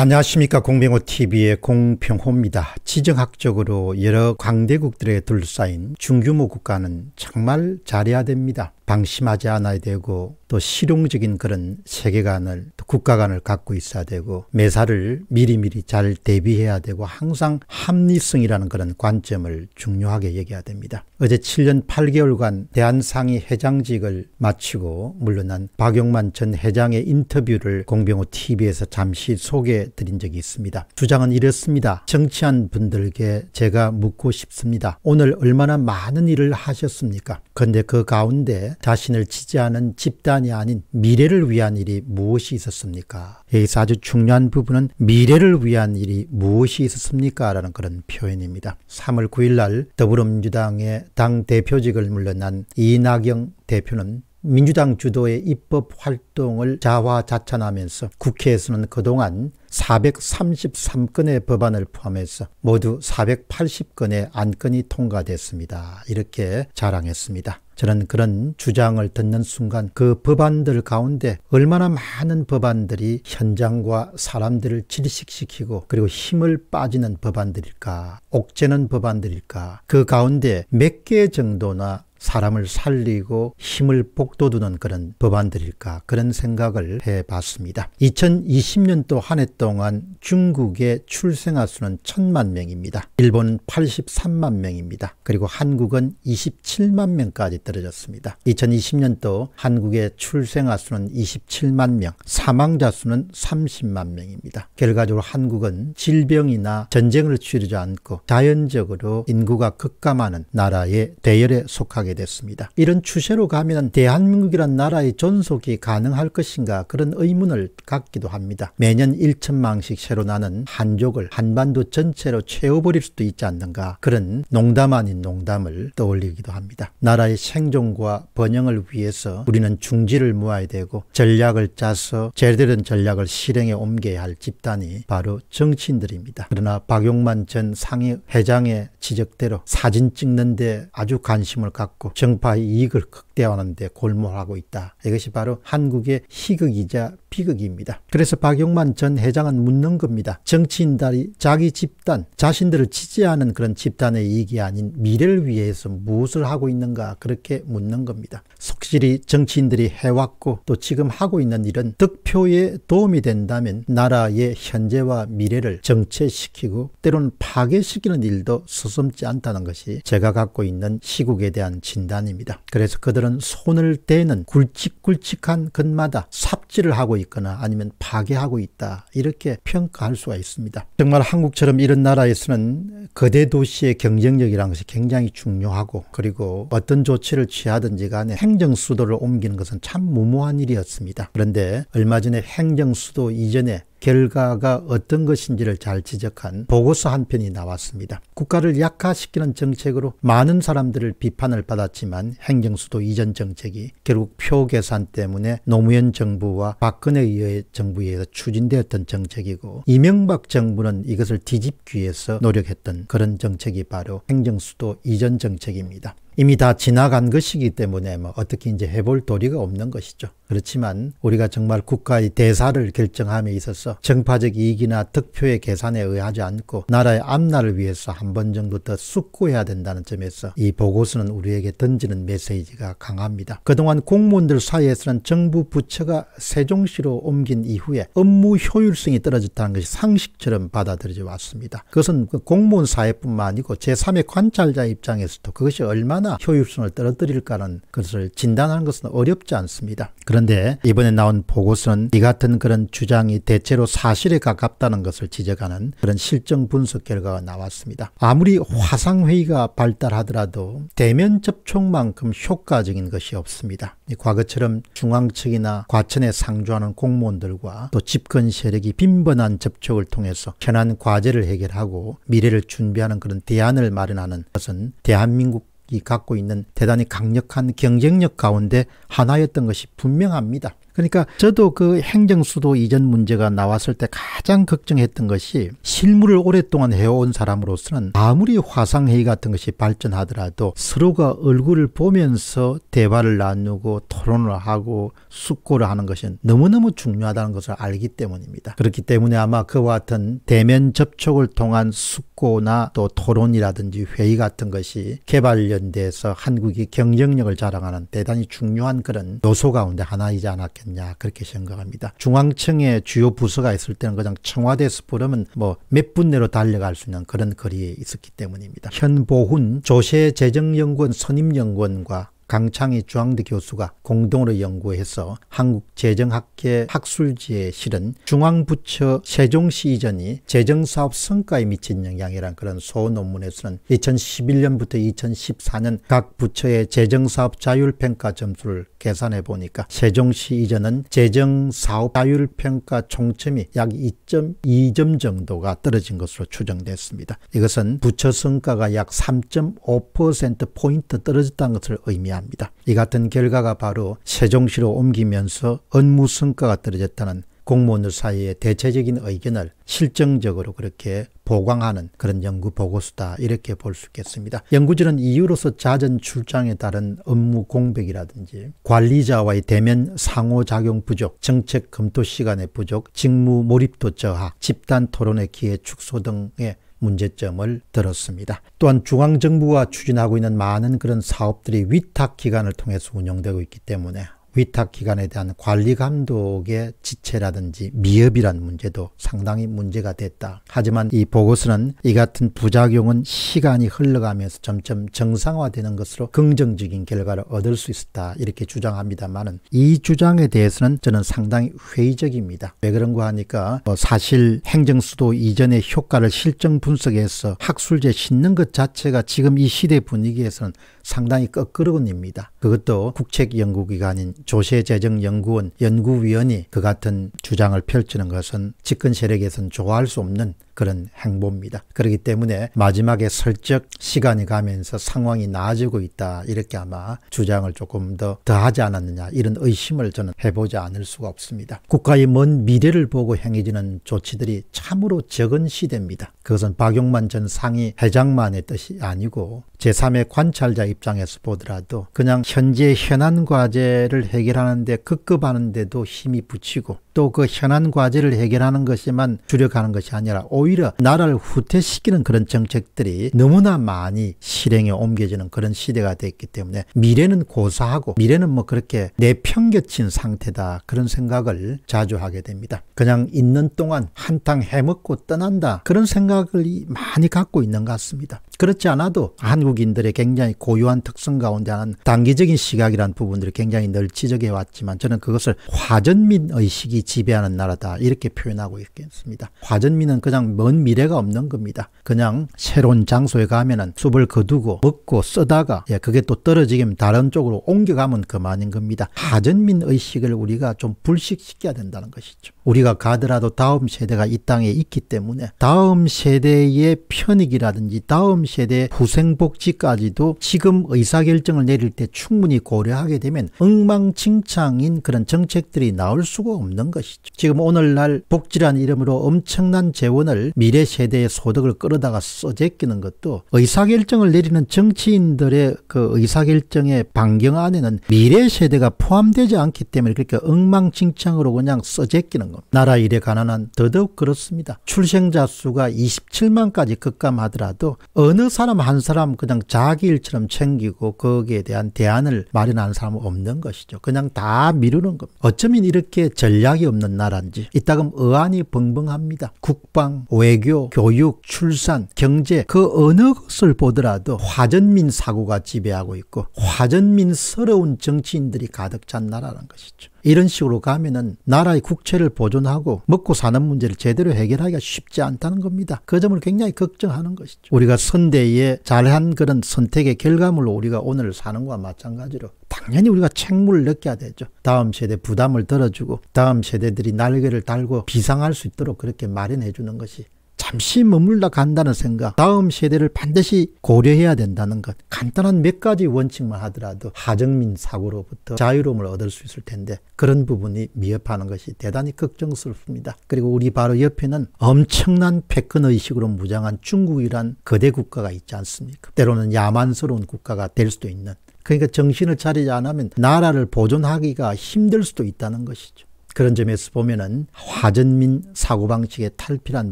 안녕하십니까 공병호 TV의 공평호입니다. 지정학적으로 여러 강대국들에 둘러싸인 중규모 국가는 정말 잘해야 됩니다. 방심하지 않아야 되고 또 실용적인 그런 세계관을 또 국가관을 갖고 있어야 되고 매사를 미리미리 잘 대비해야 되고 항상 합리성이라는 그런 관점을 중요하게 얘기해야 됩니다. 어제 7년 8개월간 대한상의 회장직을 마치고 물론 난 박용만 전 회장의 인터뷰를 공병호 TV에서 잠시 소개해 드린 적이 있습니다. 주장은 이렇습니다. 정치한 분들께 제가 묻고 싶습니다. 오늘 얼마나 많은 일을 하셨습니까? 근데그 가운데 자신을 지지하는 집단 시간이 아닌 미래를 위한 일이 무엇이 있었습니까? 여기서 아주 중요한 부분은 미래를 위한 일이 무엇이 있었습니까? 라는 그런 표현입니다. 3월 9일 날 더불어민주당의 당 대표직을 물러난 이낙영 대표는 민주당 주도의 입법 활동을 자화자찬하면서 국회에서는 그동안 433건의 법안을 포함해서 모두 480건의 안건이 통과됐습니다. 이렇게 자랑했습니다. 저는 그런 주장을 듣는 순간 그 법안들 가운데 얼마나 많은 법안들이 현장과 사람들을 질식시키고 그리고 힘을 빠지는 법안들일까, 옥죄는 법안들일까, 그 가운데 몇 개 정도나 사람을 살리고 힘을 복돋우는 그런 법안들일까 그런 생각을 해봤습니다. 2020년도 한 해 동안 중국의 출생아 수는 천만 명입니다. 일본은 83만 명입니다. 그리고 한국은 27만 명까지 떨어졌습니다. 2020년도 한국의 출생아 수는 27만 명, 사망자 수는 30만 명입니다. 결과적으로 한국은 질병이나 전쟁을 치르지 않고 자연적으로 인구가 급감하는 나라의 대열에 속하게 가게 됐습니다. 이런 추세로 가면 대한민국이란 나라의 존속이 가능할 것인가 그런 의문을 갖기도 합니다. 매년 1천만씩 새로 나는 한족을 한반도 전체로 채워버릴 수도 있지 않는가 그런 농담 아닌 농담을 떠올리기도 합니다. 나라의 생존과 번영을 위해서 우리는 중지를 모아야 되고 전략을 짜서 제대로 된 전략을 실행에 옮겨야 할 집단이 바로 정치인들입니다. 그러나 박용만 전 상위 회장의 지적대로 사진 찍는데 아주 관심을 갖고 받고 정파의 이익을 그 확대하는데 골몰하고 있다. 이것이 바로 한국의 희극이자 비극입니다. 그래서 박용만 전 회장은 묻는 겁니다. 정치인들이 자기 집단, 자신들을 지지하는 그런 집단의 이익이 아닌 미래를 위해서 무엇을 하고 있는가 그렇게 묻는 겁니다. 속실히 정치인들이 해왔고 또 지금 하고 있는 일은 득표에 도움이 된다면 나라의 현재와 미래를 정체시키고 때로는 파괴시키는 일도 서슴지 않다는 것이 제가 갖고 있는 시국에 대한 진단입니다. 그래서 그들은 이런 손을 대는 굵직굵직한 것마다 삽질을 하고 있거나 아니면 파괴하고 있다 이렇게 평가할 수가 있습니다. 정말 한국처럼 이런 나라에서는 거대 도시의 경쟁력이라는 것이 굉장히 중요하고 그리고 어떤 조치를 취하든지 간에 행정 수도를 옮기는 것은 참 무모한 일이었습니다. 그런데 얼마 전에 행정 수도 이전에 결과가 어떤 것인지를 잘 지적한 보고서 한 편이 나왔습니다. 국가를 약화시키는 정책으로 많은 사람들을 비판을 받았지만 행정수도 이전 정책이 결국 표 계산 때문에 노무현 정부와 박근혜 의회 정부에 서 추진되었던 정책이고 이명박 정부는 이것을 뒤집기 위해서 노력했던 그런 정책이 바로 행정수도 이전 정책입니다. 이미 다 지나간 것이기 때문에 뭐 어떻게 이제 해볼 도리가 없는 것이죠. 그렇지만 우리가 정말 국가의 대사를 결정함에 있어서 정파적 이익이나 득표의 계산에 의하지 않고 나라의 앞날을 위해서 한 번 정도 더 숙고해야 된다는 점에서 이 보고서는 우리에게 던지는 메시지가 강합니다. 그동안 공무원들 사이에서는 정부 부처가 세종시로 옮긴 이후에 업무 효율성이 떨어졌다는 것이 상식처럼 받아들여져 왔습니다. 그것은 그 공무원 사회뿐만 아니고 제3의 관찰자 입장에서도 그것이 얼마나 얼마나 효율성을 떨어뜨릴까는 것을 진단하는 것은 어렵지 않습니다. 그런데 이번에 나온 보고서는 이 같은 그런 주장이 대체로 사실에 가깝다는 것을 지적하는 그런 실정 분석 결과가 나왔습니다. 아무리 화상회의가 발달하더라도 대면 접촉만큼 효과적인 것이 없습니다. 과거처럼 중앙측이나 과천에 상주하는 공무원들과 또 집권 세력이 빈번한 접촉을 통해서 현안 과제를 해결하고 미래를 준비하는 그런 대안을 마련하는 것은 대한민국 갖고 있는 대단히 강력한 경쟁력 가운데 하나였던 것이 분명합니다. 그러니까 저도 그 행정수도 이전 문제가 나왔을 때 가장 걱정했던 것이 실무를 오랫동안 해온 사람으로서는 아무리 화상회의 같은 것이 발전하더라도 서로가 얼굴을 보면서 대화를 나누고 토론을 하고 숙고를 하는 것은 너무너무 중요하다는 것을 알기 때문입니다. 그렇기 때문에 아마 그와 같은 대면 접촉을 통한 숙고나 또 토론이라든지 회의 같은 것이 개발연대에서 한국이 경쟁력을 자랑하는 대단히 중요한 그런 요소 가운데 하나이지 않았겠습니까 않겠냐 그렇게 생각합니다. 중앙청의 주요 부서가 있을 때는 그냥 청와대에서 부르면 뭐 몇 분 내로 달려갈 수 있는 그런 거리에 있었기 때문입니다. 현보훈 조세재정연구원 선임연구원과 강창희 중앙대 교수가 공동으로 연구해서 한국재정학회 학술지에 실은 중앙부처 세종시 이전이 재정사업 성과에 미친 영향이란 그런 소논문에서는 2011년부터 2014년 각 부처의 재정사업 자율평가 점수를 계산해 보니까 세종시 이전은 재정사업 자율평가 총점이 약 2.2점 정도가 떨어진 것으로 추정됐습니다. 이것은 부처 성과가 약 3.5%포인트 떨어졌다는 것을 의미합니다. 합니다. 이 같은 결과가 바로 세종시로 옮기면서 업무성과가 떨어졌다는 공무원들 사이의 대체적인 의견을 실정적으로 그렇게 보강하는 그런 연구 보고서다 이렇게 볼 수 있겠습니다. 연구진은 이유로서 잦은 출장에 따른 업무 공백이라든지 관리자와의 대면 상호작용 부족, 정책 검토 시간의 부족, 직무 몰입도 저하, 집단 토론의 기회 축소 등의 문제점을 들었습니다. 또한 중앙정부가 추진하고 있는 많은 그런 사업들이 위탁기관을 통해서 운영되고 있기 때문에 위탁기관에 대한 관리 감독의 지체라든지 미흡이란 문제도 상당히 문제가 됐다. 하지만 이 보고서는 이 같은 부작용은 시간이 흘러가면서 점점 정상화되는 것으로 긍정적인 결과를 얻을 수 있었다. 이렇게 주장합니다만은 이 주장에 대해서는 저는 상당히 회의적입니다. 왜 그런가 하니까 뭐 사실 행정수도 이전의 효과를 실증 분석해서 학술제 싣는 것 자체가 지금 이 시대 분위기에서는 상당히 거꾸로 입니다. 그것도 국책연구기관인 조세재정연구원 연구위원이 그 같은 주장을 펼치는 것은 집권 세력에선 좋아할 수 없는 그런 행보입니다. 그렇기 때문에 마지막에 설적 시간이 가면서 상황이 나아지고 있다 이렇게 아마 주장을 조금 더 더하지 않았느냐 이런 의심을 저는 해보지 않을 수가 없습니다. 국가의 먼 미래를 보고 행해지는 조치들이 참으로 적은 시대입니다. 그것은 박용만 전 상위 회장만의 뜻이 아니고 제3의 관찰자 입장에서 보더라도 그냥 현재 현안 과제를 해결하는데 급급하는데도 힘이 붙이고 또 그 현안 과제를 해결하는 것에만 주력하는 것이 아니라 오히려 나라를 후퇴시키는 그런 정책들이 너무나 많이 실행에 옮겨지는 그런 시대가 됐기 때문에 미래는 고사하고 미래는 뭐 그렇게 내팽겨친 상태다 그런 생각을 자주 하게 됩니다. 그냥 있는 동안 한탕 해먹고 떠난다 그런 생각을 많이 갖고 있는 것 같습니다. 그렇지 않아도 한국인들의 굉장히 고유한 특성 가운데 하는 단기적인 시각이라는 부분들이 굉장히 늘 지적해 왔지만 저는 그것을 화전민 의식이 지배하는 나라다 이렇게 표현하고 있겠습니다. 화전민은 그냥 먼 미래가 없는 겁니다. 그냥 새로운 장소에 가면은 숲을 거두고 먹고 쓰다가 예, 그게 또 떨어지면 다른 쪽으로 옮겨가면 그만인 겁니다. 화전민 의식을 우리가 좀 불식시켜야 된다는 것이죠. 우리가 가더라도 다음 세대가 이 땅에 있기 때문에 다음 세대의 편익이라든지 다음 세대 후생복지까지도 지금 의사결정을 내릴 때 충분히 고려하게 되면 엉망진창인 그런 정책들이 나올 수가 없는 것이죠. 지금 오늘날 복지란 이름으로 엄청난 재원을 미래 세대의 소득을 끌어다가 써제끼는 것도 의사결정을 내리는 정치인들의 그 의사결정의 반경 안에는 미래 세대가 포함되지 않기 때문에 그렇게 엉망진창으로 그냥 써제끼는 겁니다. 나라 일에 가난한 더더욱 그렇습니다. 출생자 수가 27만까지 급감하더라도 어느 어느 사람 한 사람 그냥 자기 일처럼 챙기고 거기에 대한 대안을 마련하는 사람은 없는 것이죠. 그냥 다 미루는 겁니다. 어쩌면 이렇게 전략이 없는 나라인지 이따금 의안이 벙벙합니다. 국방, 외교, 교육, 출산, 경제 그 어느 것을 보더라도 화전민 사고가 지배하고 있고 화전민서러운 정치인들이 가득 찬 나라라는 것이죠. 이런 식으로 가면은 나라의 국채를 보존하고 먹고 사는 문제를 제대로 해결하기가 쉽지 않다는 겁니다. 그 점을 굉장히 걱정하는 것이죠. 우리가 선대에 잘한 그런 선택의 결과물로 우리가 오늘 사는 것과 마찬가지로 당연히 우리가 책무를 느껴야 되죠. 다음 세대 부담을 덜어주고 다음 세대들이 날개를 달고 비상할 수 있도록 그렇게 마련해 주는 것이 잠시 머물러 간다는 생각, 다음 세대를 반드시 고려해야 된다는 것, 간단한 몇 가지 원칙만 하더라도 하정민 사고로부터 자유로움을 얻을 수 있을 텐데 그런 부분이 미흡하는 것이 대단히 걱정스럽습니다. 그리고 우리 바로 옆에는 엄청난 패권 의식으로 무장한 중국이란 거대 국가가 있지 않습니까? 때로는 야만스러운 국가가 될 수도 있는 그러니까 정신을 차리지 않으면 나라를 보존하기가 힘들 수도 있다는 것이죠. 그런 점에서 보면은 화전민 사고방식의 탈피란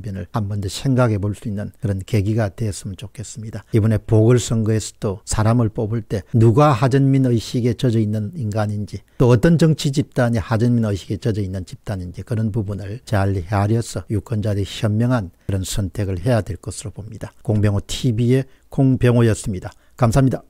변을 한 번 더 생각해 볼 수 있는 그런 계기가 되었으면 좋겠습니다. 이번에 보궐선거에서도 사람을 뽑을 때 누가 하전민 의식에 젖어 있는 인간인지 또 어떤 정치 집단이 하전민 의식에 젖어 있는 집단인지 그런 부분을 잘 헤아려서 유권자들이 현명한 그런 선택을 해야 될 것으로 봅니다. 공병호 TV의 공병호였습니다. 감사합니다.